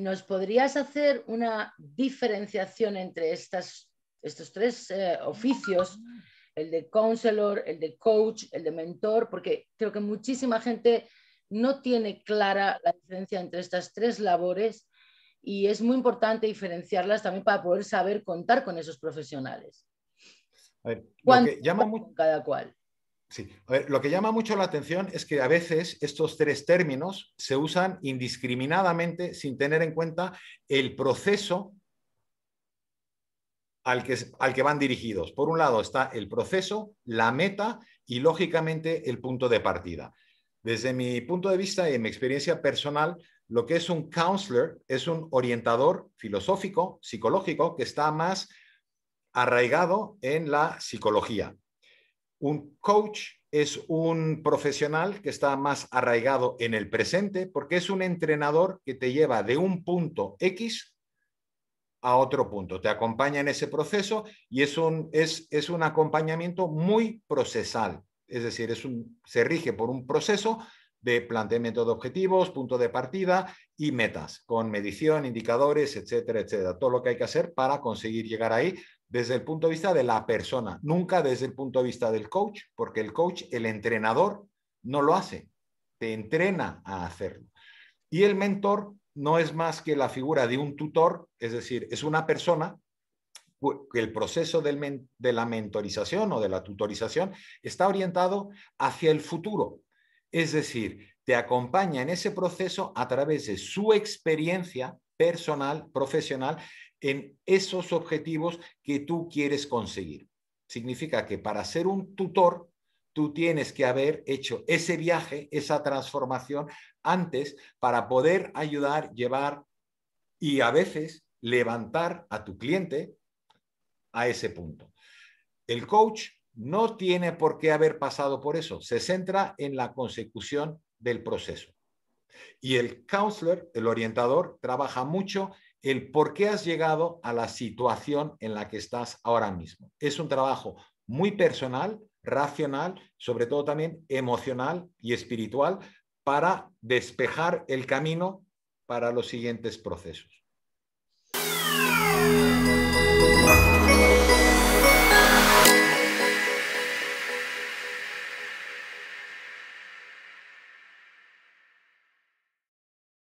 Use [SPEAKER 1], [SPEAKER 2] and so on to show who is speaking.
[SPEAKER 1] ¿Nos podrías hacer una diferenciación entre estas, estos tres eh, oficios, ah. el de counselor, el de coach, el de mentor? Porque creo que muchísima gente no tiene clara la diferencia entre estas tres labores y es muy importante diferenciarlas también para poder saber contar con esos profesionales.
[SPEAKER 2] A ver, cada cual lo que llama mucho la atención es que a veces estos tres términos se usan indiscriminadamente sin tener en cuenta el proceso al que, al que van dirigidos. Por un lado está el proceso, la meta y lógicamente el punto de partida. Desde mi punto de vista y en mi experiencia personal, lo que es un counselor es un orientador filosófico, psicológico, que está más arraigado en la psicología un coach es un profesional que está más arraigado en el presente porque es un entrenador que te lleva de un punto X a otro punto, te acompaña en ese proceso y es un, acompañamiento muy procesal, es decir, se rige por un proceso de planteamiento de objetivos, punto de partida y metas, con medición, indicadores, etcétera, etcétera, todo lo que hay que hacer para conseguir llegar ahí desde el punto de vista de la persona, nunca desde el punto de vista del coach, porque el coach, el entrenador, no lo hace, te entrena a hacerlo. Y el mentor no es más que la figura de un tutor, es decir, es una persona que el proceso de la mentorización o de la tutorización está orientado hacia el futuro. Es decir, te acompaña en ese proceso a través de su experiencia personal, profesional, en esos objetivos que tú quieres conseguir. Significa que para ser un tutor, tú tienes que haber hecho ese viaje, esa transformación antes para poder ayudar, llevar y a veces levantar a tu cliente a ese punto. El coach no tiene por qué haber pasado por eso, se centra en la consecución del proceso. Y el counselor, el orientador, trabaja mucho el por qué has llegado a la situación en la que estás ahora mismo. Es un trabajo muy personal, racional, sobre todo también emocional y espiritual, para despejar el camino para los siguientes procesos.